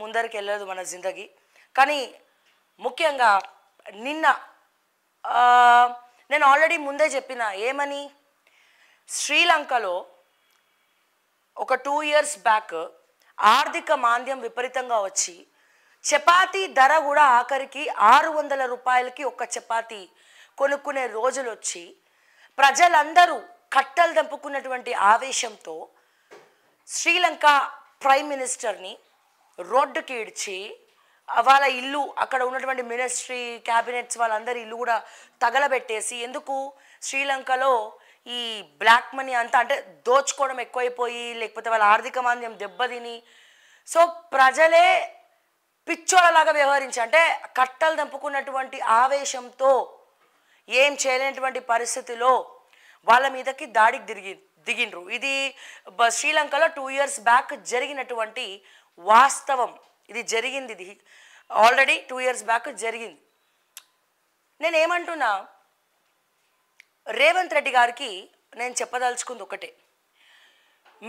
ముందరికి వెళ్ళదు మన జిందగీ కానీ ముఖ్యంగా నిన్న నేను ఆల్రెడీ ముందే చెప్పిన ఏమని శ్రీలంకలో ఒక టూ ఇయర్స్ బ్యాక్ ఆర్థిక మాంద్యం విపరీతంగా వచ్చి చపాతీ ధర కూడా ఆఖరికి ఆరు వందల రూపాయలకి ఒక చపాతి కొనుక్కునే రోజులు వచ్చి ప్రజలందరూ కట్టలు దంపుకున్నటువంటి ఆవేశంతో శ్రీలంక ప్రైమ్ మినిస్టర్ని రోడ్డుకి ఇడ్చి వాళ్ళ ఇల్లు అక్కడ ఉన్నటువంటి మినిస్ట్రీ క్యాబినెట్స్ వాళ్ళందరి ఇల్లు కూడా తగలబెట్టేసి ఎందుకు శ్రీలంకలో ఈ బ్లాక్ మనీ అంతా అంటే దోచుకోవడం ఎక్కువైపోయి లేకపోతే వాళ్ళ ఆర్థిక మాంద్యం దెబ్బతిని సో ప్రజలే పిచ్చోళ్ళలాగా వ్యవహరించి అంటే కట్టలు దంపుకున్నటువంటి ఆవేశంతో ఏం చేయలేనటువంటి పరిస్థితిలో వాళ్ళ మీదకి దాడికి దిగి దిగిండ్రు ఇది శ్రీలంకలో టూ ఇయర్స్ బ్యాక్ జరిగినటువంటి వాస్తవం ఇది జరిగింది ఇది ఆల్రెడీ టూ ఇయర్స్ బ్యాక్ జరిగింది నేనేమంటున్నా రేవంత్ రెడ్డి గారికి నేను చెప్పదలుచుకుంది ఒకటే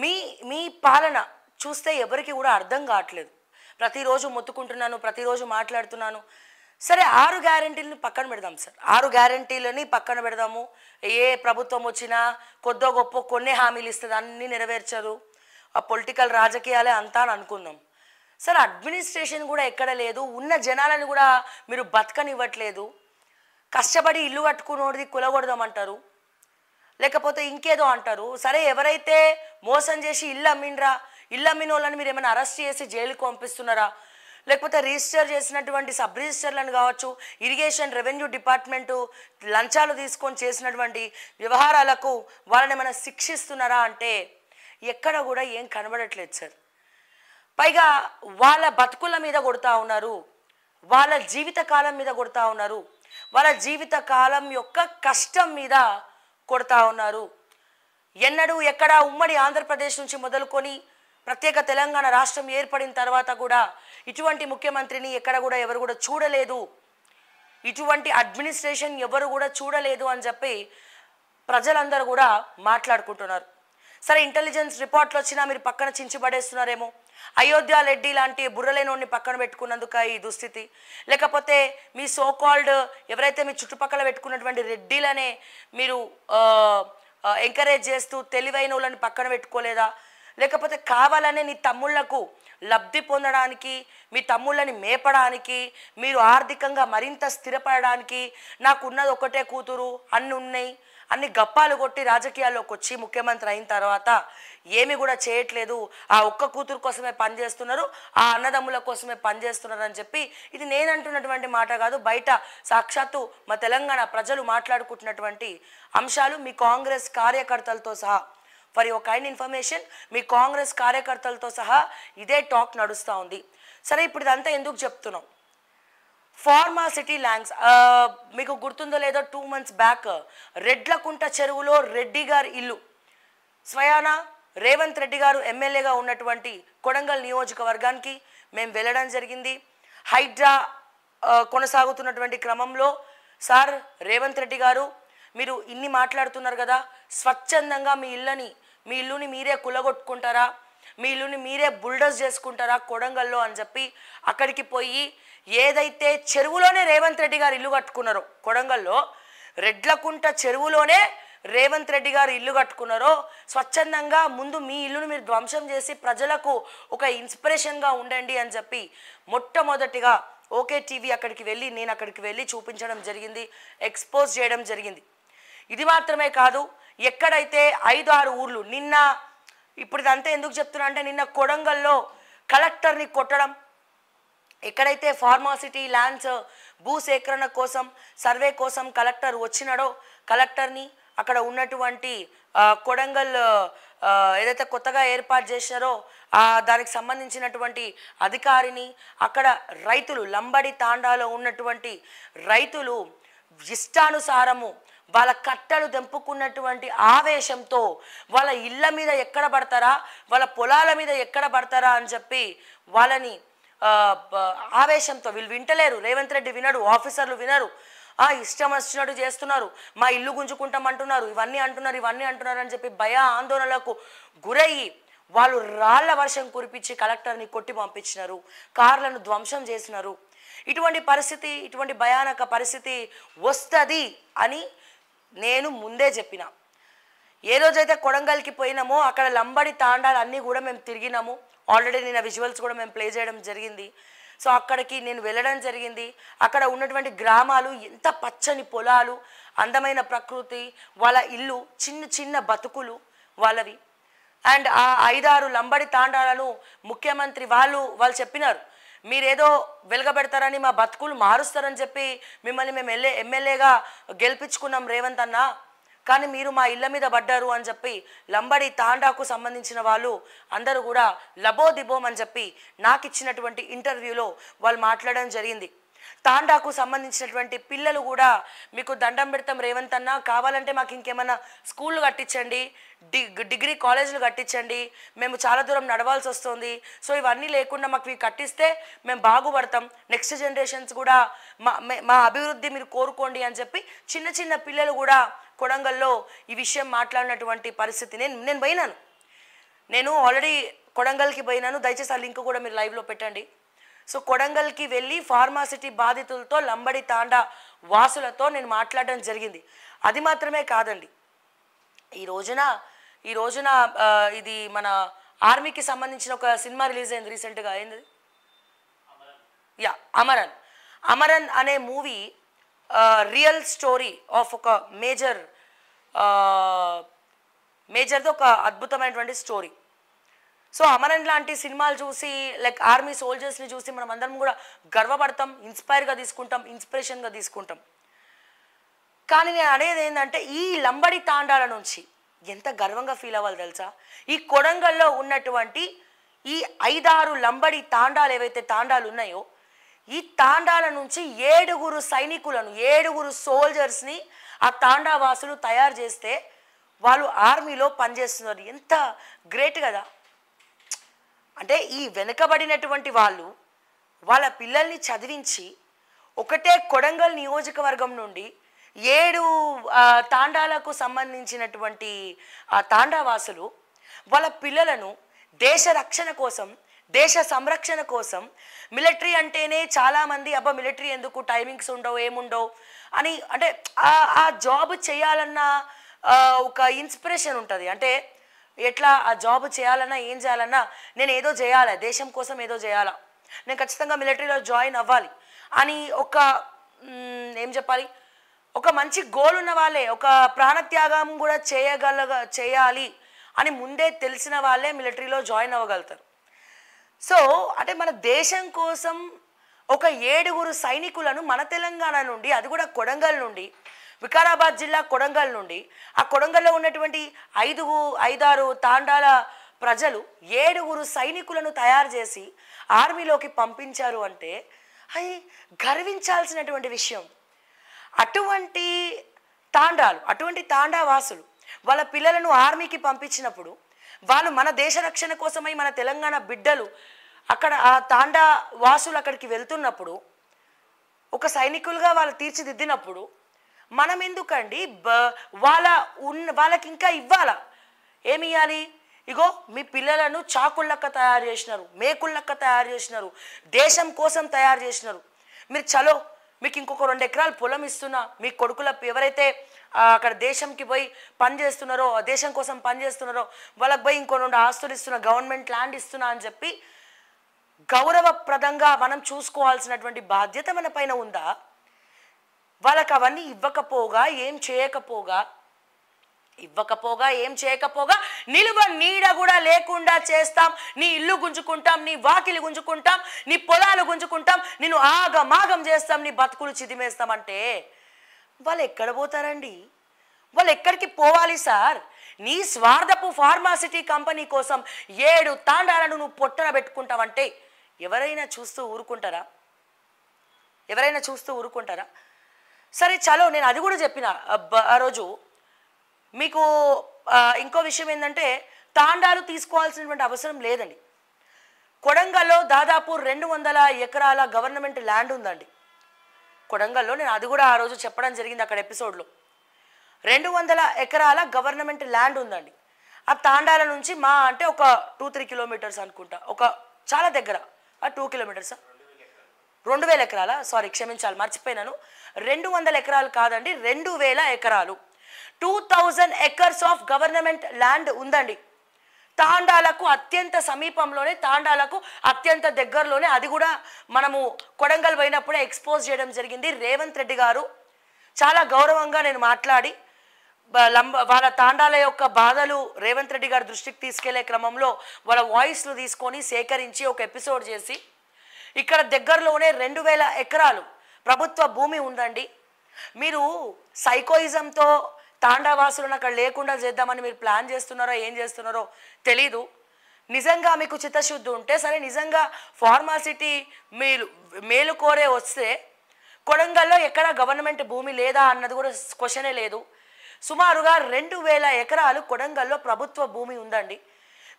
మీ మీ పాలన చూస్తే ఎవరికి కూడా అర్థం కావట్లేదు ప్రతిరోజు మొత్తుకుంటున్నాను ప్రతిరోజు మాట్లాడుతున్నాను సరే ఆరు గ్యారంటీలను పక్కన పెడదాం సార్ ఆరు గ్యారంటీలని పక్కన పెడదాము ఏ ప్రభుత్వం వచ్చినా కొద్దో గొప్ప కొన్ని హామీలు ఇస్తుంది అన్నీ నెరవేర్చరు ఆ పొలిటికల్ రాజకీయాలే అంతా అని అనుకుందాం సార్ అడ్మినిస్ట్రేషన్ కూడా ఎక్కడ లేదు ఉన్న జనాలను కూడా మీరు బతకనివ్వట్లేదు కష్టపడి ఇల్లు కట్టుకునేది కులగొడదామంటారు లేకపోతే ఇంకేదో అంటారు సరే ఎవరైతే మోసం చేసి ఇల్లు అమ్మిండ్రా ఇల్లు అమ్మిన వాళ్ళని మీరు ఏమైనా అరెస్ట్ చేసి జైలుకు పంపిస్తున్నారా లేకపోతే రిజిస్టర్ చేసినటువంటి సబ్ రిజిస్టర్లను కావచ్చు ఇరిగేషన్ రెవెన్యూ డిపార్ట్మెంటు లంచాలు తీసుకొని చేసినటువంటి వ్యవహారాలకు వాళ్ళని ఏమైనా శిక్షిస్తున్నారా అంటే ఎక్కడ కూడా ఏం కనబడట్లేదు సార్ పైగా వాళ్ళ బతుకుల మీద కొడతా ఉన్నారు వాళ్ళ జీవితకాలం మీద కొడతా ఉన్నారు వాళ్ళ జీవిత కాలం యొక్క కష్టం మీద కొడతా ఉన్నారు ఎన్నడూ ఎక్కడ ఉమ్మడి ఆంధ్రప్రదేశ్ నుంచి మొదలుకొని ప్రత్యేక తెలంగాణ రాష్ట్రం ఏర్పడిన తర్వాత కూడా ఇటువంటి ముఖ్యమంత్రిని ఎక్కడ కూడా ఎవరు కూడా చూడలేదు ఇటువంటి అడ్మినిస్ట్రేషన్ ఎవరు కూడా చూడలేదు అని చెప్పి ప్రజలందరూ కూడా మాట్లాడుకుంటున్నారు సరే ఇంటెలిజెన్స్ రిపోర్ట్లు వచ్చినా మీరు పక్కన చించిపడేస్తున్నారేమో అయోధ్య రెడ్డి లాంటి బుర్రలేనోడిని పక్కన పెట్టుకున్నందుక ఈ దుస్థితి లేకపోతే మీ సోకాల్డ్ ఎవరైతే మీ చుట్టుపక్కల పెట్టుకున్నటువంటి రెడ్డిలనే మీరు ఎంకరేజ్ చేస్తూ తెలివైన వాళ్ళని పక్కన పెట్టుకోలేదా లేకపోతే కావాలనే నీ తమ్ముళ్లకు లబ్ధి పొందడానికి మీ తమ్ముళ్ళని మేపడానికి మీరు ఆర్థికంగా మరింత స్థిరపడడానికి నాకున్నది ఒకటే కూతురు అన్నీ ఉన్నాయి అన్ని గప్పాలు కొట్టి రాజకీయాల్లోకి వచ్చి ముఖ్యమంత్రి అయిన తర్వాత ఏమి కూడా చేయట్లేదు ఆ ఒక్క కూతురు కోసమే పనిచేస్తున్నారు ఆ అన్నదమ్ముల కోసమే పనిచేస్తున్నారు అని చెప్పి ఇది నేనంటున్నటువంటి మాట కాదు బయట సాక్షాత్తు మా తెలంగాణ ప్రజలు మాట్లాడుకుంటున్నటువంటి అంశాలు మీ కాంగ్రెస్ కార్యకర్తలతో సహా ఫర్ యువర్ కైండ్ ఇన్ఫర్మేషన్ మీ కాంగ్రెస్ కార్యకర్తలతో సహా ఇదే టాక్ నడుస్తూ ఉంది సరే ఇప్పుడు ఇదంతా ఎందుకు చెప్తున్నాం ఫార్మా సిటీ ల్యాండ్స్ మీకు గుర్తుందో లేదో టూ మంత్స్ బ్యాక్ రెడ్లకుంట చెరువులో రెడ్డి గారి ఇల్లు స్వయాన రేవంత్ రెడ్డి గారు ఎమ్మెల్యేగా ఉన్నటువంటి కొడంగల్ నియోజకవర్గానికి మేము వెళ్ళడం జరిగింది హైడ్రా కొనసాగుతున్నటువంటి క్రమంలో సార్ రేవంత్ రెడ్డి గారు మీరు ఇన్ని మాట్లాడుతున్నారు కదా స్వచ్ఛందంగా మీ ఇళ్ళని మీ ఇల్లుని మీరే కులగొట్టుకుంటారా మీ ఇల్లుని మీరే బుల్డోజ్ చేసుకుంటారా కొడంగల్లో అని చెప్పి అక్కడికి పోయి ఏదైతే చెరువులోనే రేవంత్ రెడ్డి గారు ఇల్లు కట్టుకున్నారో కొడంగల్లో రెడ్లకుంట చెరువులోనే రేవంత్ రెడ్డి గారు ఇల్లు కట్టుకున్నారో స్వచ్ఛందంగా ముందు మీ ఇల్లును మీరు ధ్వంసం చేసి ప్రజలకు ఒక ఇన్స్పిరేషన్గా ఉండండి అని చెప్పి మొట్టమొదటిగా ఓకే టీవీ అక్కడికి వెళ్ళి నేను అక్కడికి వెళ్ళి చూపించడం జరిగింది ఎక్స్పోజ్ చేయడం జరిగింది ఇది మాత్రమే కాదు ఎక్కడైతే ఐదు ఆరు ఊర్లు నిన్న ఇప్పుడు ఇదంతా ఎందుకు చెప్తున్నా అంటే నిన్న కొడంగల్లో కలెక్టర్ని కొట్టడం ఎక్కడైతే ఫార్మాసిటీ ల్యాండ్స్ భూ సేకరణ కోసం సర్వే కోసం కలెక్టర్ వచ్చినాడో కలెక్టర్ని అక్కడ ఉన్నటువంటి కొడంగల్ ఏదైతే కొత్తగా ఏర్పాటు చేసినారో దానికి సంబంధించినటువంటి అధికారిని అక్కడ రైతులు లంబడి తాండాలో ఉన్నటువంటి రైతులు ఇష్టానుసారము వాళ్ళ కట్టలు దెంపుకున్నటువంటి ఆవేశంతో వాళ్ళ ఇళ్ళ మీద ఎక్కడ పడతారా వాళ్ళ పొలాల మీద ఎక్కడ పడతారా అని చెప్పి వాళ్ళని ఆవేశంతో వీళ్ళు వింటలేరు రేవంత్ రెడ్డి వినడు ఆఫీసర్లు వినరు ఆ ఇష్టం వచ్చినట్టు చేస్తున్నారు మా ఇల్లు గుంజుకుంటాం అంటున్నారు ఇవన్నీ అంటున్నారు ఇవన్నీ అంటున్నారు అని చెప్పి భయ ఆందోళనలకు గురయ్యి వాళ్ళు రాళ్ల వర్షం కురిపించి కలెక్టర్ని కొట్టి పంపించినారు కార్లను ధ్వంసం చేసినారు ఇటువంటి పరిస్థితి ఇటువంటి భయానక పరిస్థితి వస్తుంది అని నేను ముందే చెప్పిన ఏ రోజైతే కొడంగల్కి పోయినామో అక్కడ లంబడి తాండాలు అన్నీ కూడా మేము తిరిగినాము ఆల్రెడీ నేను విజువల్స్ కూడా మేము ప్లే చేయడం జరిగింది సో అక్కడికి నేను వెళ్ళడం జరిగింది అక్కడ ఉన్నటువంటి గ్రామాలు ఎంత పచ్చని పొలాలు అందమైన ప్రకృతి వాళ్ళ ఇల్లు చిన్న చిన్న బతుకులు వాళ్ళవి అండ్ ఆ ఐదారు లంబడి తాండాలను ముఖ్యమంత్రి వాళ్ళు వాళ్ళు చెప్పినారు మీరేదో వెలగబెడతారని మా బతుకులు మారుస్తారని చెప్పి మిమ్మల్ని మేము ఎల్ఏ ఎమ్మెల్యేగా గెలిపించుకున్నాం రేవంత్ అన్న కానీ మీరు మా ఇళ్ళ మీద పడ్డారు అని చెప్పి లంబడి తాండాకు సంబంధించిన వాళ్ళు అందరూ కూడా లబో దిబోమని చెప్పి నాకు ఇచ్చినటువంటి ఇంటర్వ్యూలో వాళ్ళు మాట్లాడడం జరిగింది తాండాకు సంబంధించినటువంటి పిల్లలు కూడా మీకు దండం పెడతాం రేవంత్ అన్న కావాలంటే మాకు ఇంకేమైనా స్కూళ్ళు కట్టించండి డిగ్రీ కాలేజీలు కట్టించండి మేము చాలా దూరం నడవాల్సి వస్తుంది సో ఇవన్నీ లేకుండా మాకు ఇవి కట్టిస్తే మేము బాగుపడతాం నెక్స్ట్ జనరేషన్స్ కూడా మా మా అభివృద్ధి మీరు కోరుకోండి అని చెప్పి చిన్న చిన్న పిల్లలు కూడా కొడంగల్లో ఈ విషయం మాట్లాడినటువంటి పరిస్థితి నేను నేను పోయినాను నేను ఆల్రెడీ కొడంగల్కి పోయినాను దయచేసి ఆ లింక్ కూడా మీరు లైవ్లో పెట్టండి సో కొడంగల్కి వెళ్ళి ఫార్మాసిటీ బాధితులతో లంబడి తాండా వాసులతో నేను మాట్లాడడం జరిగింది అది మాత్రమే కాదండి ఈ రోజున ఈ రోజున ఇది మన ఆర్మీకి సంబంధించిన ఒక సినిమా రిలీజ్ అయింది రీసెంట్గా అయింది యా అమరన్ అమరన్ అనే మూవీ రియల్ స్టోరీ ఆఫ్ ఒక మేజర్ మేజర్ది ఒక అద్భుతమైనటువంటి స్టోరీ సో అమరన్ లాంటి సినిమాలు చూసి లైక్ ఆర్మీ సోల్జర్స్ని చూసి మనం అందరం కూడా గర్వపడతాం ఇన్స్పైర్గా తీసుకుంటాం ఇన్స్పిరేషన్గా తీసుకుంటాం కానీ నేను అనేది ఏంటంటే ఈ లంబడి తాండాల నుంచి ఎంత గర్వంగా ఫీల్ అవ్వాలి తెలుసా ఈ కొడంగల్లో ఉన్నటువంటి ఈ ఐదారు లంబడి తాండాలు ఏవైతే తాండాలు ఉన్నాయో ఈ తాండాల నుంచి ఏడుగురు సైనికులను ఏడుగురు సోల్జర్స్ని ఆ తాండా వాసులు తయారు చేస్తే వాళ్ళు ఆర్మీలో పనిచేస్తున్నారు ఎంత గ్రేట్ కదా అంటే ఈ వెనుకబడినటువంటి వాళ్ళు వాళ్ళ పిల్లల్ని చదివించి ఒకటే కొడంగల్ నియోజకవర్గం నుండి ఏడు తాండాలకు సంబంధించినటువంటి తాండావాసులు వాళ్ళ పిల్లలను దేశ రక్షణ కోసం దేశ సంరక్షణ కోసం మిలిటరీ అంటేనే చాలామంది అబ్బా మిలిటరీ ఎందుకు టైమింగ్స్ ఉండవు ఏముండవు అని అంటే ఆ జాబ్ చేయాలన్న ఒక ఇన్స్పిరేషన్ ఉంటుంది అంటే ఎట్లా ఆ జాబ్ చేయాలన్నా ఏం చేయాలన్నా నేను ఏదో చేయాలి దేశం కోసం ఏదో చేయాలా నేను ఖచ్చితంగా మిలిటరీలో జాయిన్ అవ్వాలి అని ఒక ఏం చెప్పాలి ఒక మంచి గోల్ ఉన్న వాళ్ళే ఒక ప్రాణత్యాగం కూడా చేయగల చేయాలి అని ముందే తెలిసిన వాళ్ళే మిలిటరీలో జాయిన్ అవ్వగలుగుతారు సో అంటే మన దేశం కోసం ఒక ఏడుగురు సైనికులను మన తెలంగాణ నుండి అది కూడా కొడంగల్ నుండి వికారాబాద్ జిల్లా కొడంగల్ నుండి ఆ కొడంగల్లో ఉన్నటువంటి ఐదు ఐదారు తాండాల ప్రజలు ఏడుగురు సైనికులను తయారు చేసి ఆర్మీలోకి పంపించారు అంటే అవి గర్వించాల్సినటువంటి విషయం అటువంటి తాండాలు అటువంటి తాండా వాసులు వాళ్ళ పిల్లలను ఆర్మీకి పంపించినప్పుడు వాళ్ళు మన దేశ రక్షణ కోసమై మన తెలంగాణ బిడ్డలు అక్కడ ఆ తాండా వాసులు అక్కడికి వెళ్తున్నప్పుడు ఒక సైనికులుగా వాళ్ళు తీర్చిదిద్దినప్పుడు మనం ఎందుకండి వాళ్ళ ఉన్న వాళ్ళకి ఇంకా ఇవ్వాలా ఏమి ఇవ్వాలి ఇగో మీ పిల్లలను చాకుళ్ళక్క తయారు చేసినారు మేకుళ్ళక్క తయారు చేసినారు దేశం కోసం తయారు చేసినారు మీరు చలో మీకు ఇంకొక రెండు ఎకరాలు పొలం ఇస్తున్నా మీ కొడుకుల ఎవరైతే అక్కడ దేశంకి పోయి పని చేస్తున్నారో దేశం కోసం పని చేస్తున్నారో వాళ్ళకి పోయి ఇంకో రెండు ఆస్తులు ఇస్తున్నా గవర్నమెంట్ ల్యాండ్ ఇస్తున్నా అని చెప్పి గౌరవప్రదంగా మనం చూసుకోవాల్సినటువంటి బాధ్యత మన పైన ఉందా వాళ్ళకి అవన్నీ ఇవ్వకపోగా ఏం చేయకపోగా ఇవ్వకపోగా ఏం చేయకపోగా నిలువ నీడ కూడా లేకుండా చేస్తాం నీ ఇల్లు గుంజుకుంటాం నీ వాకిలి గుంజుకుంటాం నీ పొలాలు గుంజుకుంటాం నేను ఆగమాగం చేస్తాం నీ బతుకులు చిదిమేస్తామంటే వాళ్ళు ఎక్కడ పోతారండి వాళ్ళు ఎక్కడికి పోవాలి సార్ నీ స్వార్థపు ఫార్మాసిటీ కంపెనీ కోసం ఏడు తాండాలను నువ్వు పొట్టన పెట్టుకుంటావంటే ఎవరైనా చూస్తూ ఊరుకుంటారా ఎవరైనా చూస్తూ ఊరుకుంటారా సరే చలో నేను అది కూడా చెప్పిన ఆ రోజు మీకు ఇంకో విషయం ఏంటంటే తాండాలు తీసుకోవాల్సినటువంటి అవసరం లేదండి కొడంగల్లో దాదాపు రెండు వందల ఎకరాల గవర్నమెంట్ ల్యాండ్ ఉందండి కొడంగల్లో నేను అది కూడా ఆ రోజు చెప్పడం జరిగింది అక్కడ ఎపిసోడ్లో రెండు వందల ఎకరాల గవర్నమెంట్ ల్యాండ్ ఉందండి ఆ తాండాల నుంచి మా అంటే ఒక టూ త్రీ కిలోమీటర్స్ అనుకుంటా ఒక చాలా దగ్గర ఆ టూ కిలోమీటర్స్ రెండు వేల ఎకరాల సారీ క్షమించాలి మర్చిపోయినాను రెండు వందల ఎకరాలు కాదండి రెండు వేల ఎకరాలు two thousand acres of government land ఉందండి తాండాలకు అత్యంత సమీపంలోనే తాండాలకు అత్యంత దగ్గరలోనే అది కూడా మనము కొడంగల్ పోయినప్పుడే ఎక్స్పోజ్ చేయడం జరిగింది రేవంత్ రెడ్డి గారు చాలా గౌరవంగా నేను మాట్లాడి లంబ వాళ్ళ తాండాల యొక్క బాధలు రేవంత్ రెడ్డి గారి దృష్టికి తీసుకెళ్లే క్రమంలో వాళ్ళ వాయిస్లు తీసుకొని సేకరించి ఒక ఎపిసోడ్ చేసి ఇక్కడ దగ్గరలోనే రెండు వేల ఎకరాలు ప్రభుత్వ భూమి ఉండండి మీరు సైకోయిజంతో తాండావాసులను అక్కడ లేకుండా చేద్దామని మీరు ప్లాన్ చేస్తున్నారో ఏం చేస్తున్నారో తెలీదు నిజంగా మీకు చిత్తశుద్ధి ఉంటే సరే నిజంగా ఫార్మాసిటీ మేలు మేలు కోరే వస్తే కొడంగల్లో ఎక్కడ గవర్నమెంట్ భూమి లేదా అన్నది కూడా క్వశ్చనే లేదు సుమారుగా రెండు వేల ఎకరాలు కొడంగల్లో ప్రభుత్వ భూమి ఉందండి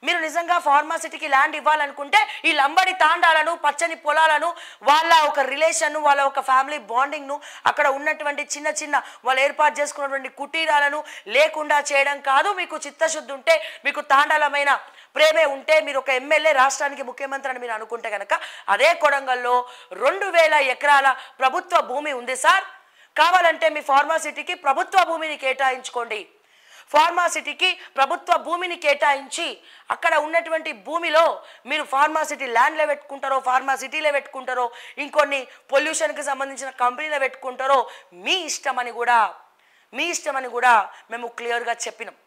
మీరు నిజంగా ఫార్మాసిటీకి ల్యాండ్ ఇవ్వాలనుకుంటే ఈ లంబడి తాండాలను పచ్చని పొలాలను వాళ్ళ ఒక రిలేషన్ వాళ్ళ ఒక ఫ్యామిలీ బాండింగ్ను అక్కడ ఉన్నటువంటి చిన్న చిన్న వాళ్ళు ఏర్పాటు చేసుకున్నటువంటి కుటీరాలను లేకుండా చేయడం కాదు మీకు చిత్తశుద్ధి ఉంటే మీకు తాండాలమైన ప్రేమే ఉంటే మీరు ఒక ఎమ్మెల్యే రాష్ట్రానికి ముఖ్యమంత్రి అని మీరు అనుకుంటే కనుక అదే కొడంగల్లో రెండు వేల ఎకరాల ప్రభుత్వ భూమి ఉంది సార్ కావాలంటే మీ ఫార్మాసిటీకి ప్రభుత్వ భూమిని కేటాయించుకోండి ఫార్మాసిటీకి ప్రభుత్వ భూమిని కేటాయించి అక్కడ ఉన్నటువంటి భూమిలో మీరు ఫార్మాసిటీ ల్యాండ్లో పెట్టుకుంటారో ఫార్మాసిటీలో పెట్టుకుంటారో ఇంకొన్ని పొల్యూషన్కి సంబంధించిన కంపెనీలో పెట్టుకుంటారో మీ ఇష్టమని కూడా మీ ఇష్టమని కూడా మేము క్లియర్గా చెప్పినాం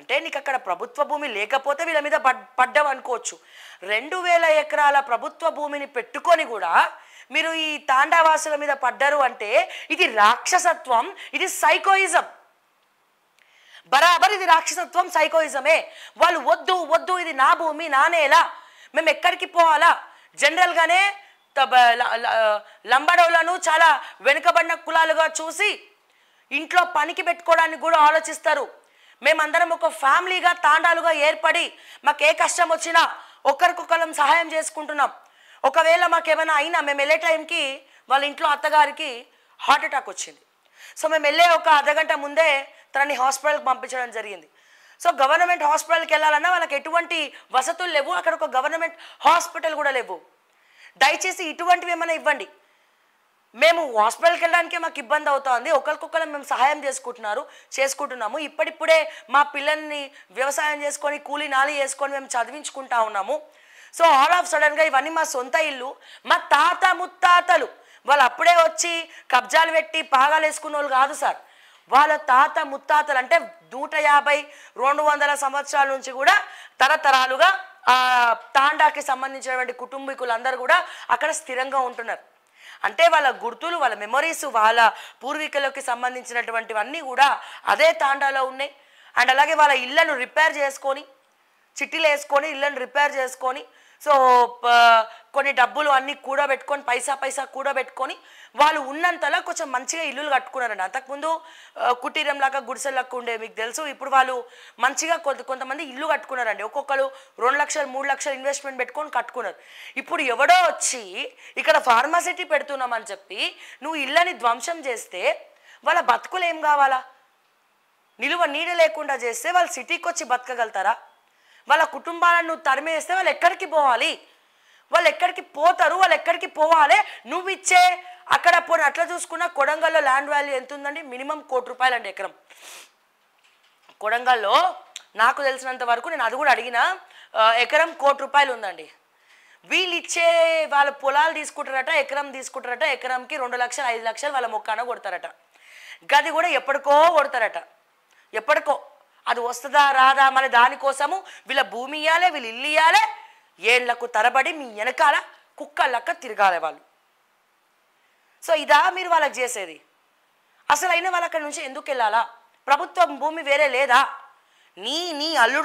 అంటే నీకు అక్కడ ప్రభుత్వ భూమి లేకపోతే వీళ్ళ మీద పడ్డం అనుకోవచ్చు రెండు వేల ఎకరాల ప్రభుత్వ భూమిని పెట్టుకొని కూడా మీరు ఈ తాండావాసుల మీద పడ్డారు అంటే ఇది రాక్షసత్వం ఇది సైకోయిజం బరాబర్ ఇది రాక్షసత్వం సైకోయిజమే వాళ్ళు వద్దు వద్దు ఇది నా భూమి నా నేల మేము ఎక్కడికి పోవాలా జనరల్గానే లంబడోలను చాలా వెనుకబడిన కులాలుగా చూసి ఇంట్లో పనికి పెట్టుకోవడానికి కూడా ఆలోచిస్తారు మేమందరం ఒక ఫ్యామిలీగా తాండాలుగా ఏర్పడి మాకు ఏ కష్టం వచ్చినా ఒకరికొకరం సహాయం చేసుకుంటున్నాం ఒకవేళ మాకేమైనా అయినా మేము వెళ్ళే టైంకి వాళ్ళ ఇంట్లో అత్తగారికి హార్ట్ అటాక్ వచ్చింది సో మేము వెళ్ళే ఒక అర్ధగంట ముందే తనని హాస్పిటల్కి పంపించడం జరిగింది సో గవర్నమెంట్ హాస్పిటల్కి వెళ్ళాలన్నా వాళ్ళకి ఎటువంటి వసతులు లేవు అక్కడ ఒక గవర్నమెంట్ హాస్పిటల్ కూడా లేవు దయచేసి ఇటువంటివి ఏమైనా ఇవ్వండి మేము హాస్పిటల్కి వెళ్ళడానికే మాకు ఇబ్బంది అవుతుంది ఒకరికొకరు మేము సహాయం చేసుకుంటున్నారు చేసుకుంటున్నాము ఇప్పటిప్పుడే మా పిల్లల్ని వ్యవసాయం చేసుకొని కూలీ నాలి చేసుకొని మేము చదివించుకుంటా ఉన్నాము సో ఆల్ ఆఫ్ సడన్గా ఇవన్నీ మా సొంత ఇల్లు మా తాత ముత్తాతలు వాళ్ళు అప్పుడే వచ్చి కబ్జాలు పెట్టి పాగాలు వేసుకున్న వాళ్ళు కాదు సార్ వాళ్ళ తాత ముత్తాతలు అంటే నూట యాభై రెండు వందల సంవత్సరాల నుంచి కూడా తరతరాలుగా ఆ తాండాకి సంబంధించినటువంటి కుటుంబీకులందరూ కూడా అక్కడ స్థిరంగా ఉంటున్నారు అంటే వాళ్ళ గుర్తులు వాళ్ళ మెమరీస్ వాళ్ళ పూర్వీకులకి సంబంధించినటువంటివన్నీ కూడా అదే తాండాలో ఉన్నాయి అండ్ అలాగే వాళ్ళ ఇళ్లను రిపేర్ చేసుకొని చిట్టీలు వేసుకొని ఇళ్ళను రిపేర్ చేసుకొని సో కొన్ని డబ్బులు అన్నీ పెట్టుకొని పైసా పైసా పెట్టుకొని వాళ్ళు ఉన్నంతలా కొంచెం మంచిగా ఇల్లులు కట్టుకున్నారండి అంతకుముందు కుటీరం లాగా లాగా ఉండే మీకు తెలుసు ఇప్పుడు వాళ్ళు మంచిగా కొంత కొంతమంది ఇల్లు కట్టుకున్నారండి ఒక్కొక్కరు రెండు లక్షలు మూడు లక్షలు ఇన్వెస్ట్మెంట్ పెట్టుకొని కట్టుకున్నారు ఇప్పుడు ఎవడో వచ్చి ఇక్కడ ఫార్మాసిటీ పెడుతున్నామని చెప్పి నువ్వు ఇళ్ళని ధ్వంసం చేస్తే వాళ్ళ బతుకులు ఏం కావాలా నిలువ నీడ లేకుండా చేస్తే వాళ్ళు సిటీకి వచ్చి బతకగలుగుతారా వాళ్ళ కుటుంబాలను నువ్వు తరిమేస్తే వాళ్ళు ఎక్కడికి పోవాలి వాళ్ళు ఎక్కడికి పోతారు వాళ్ళు ఎక్కడికి పోవాలి నువ్వు ఇచ్చే అక్కడ పోని అట్లా చూసుకున్న కొడంగల్లో ల్యాండ్ వాల్యూ ఎంత ఉందండి మినిమం కోటి రూపాయలు అండి ఎకరం కొడంగల్లో నాకు తెలిసినంత వరకు నేను అది కూడా అడిగిన ఎకరం కోటి రూపాయలు ఉందండి వీళ్ళు ఇచ్చే వాళ్ళ పొలాలు తీసుకుంటారట ఎకరం తీసుకుంటారట ఎకరంకి రెండు లక్షలు ఐదు లక్షలు వాళ్ళ మొక్కాన కొడతారట గది కూడా ఎప్పటికో కొడతారట ఎప్పటికో అది వస్తుందా రాదా మరి దానికోసము వీళ్ళ భూమి ఇవ్వాలి వీళ్ళు ఇల్లు ఇవ్వాలి ఏళ్లకు తరబడి మీ వెనకాల కుక్కలక్క తిరగాలి వాళ్ళు సో ఇదా మీరు వాళ్ళకి చేసేది అసలు అయిన వాళ్ళ నుంచి ఎందుకు వెళ్ళాలా ప్రభుత్వం భూమి వేరే లేదా నీ నీ అల్లుడు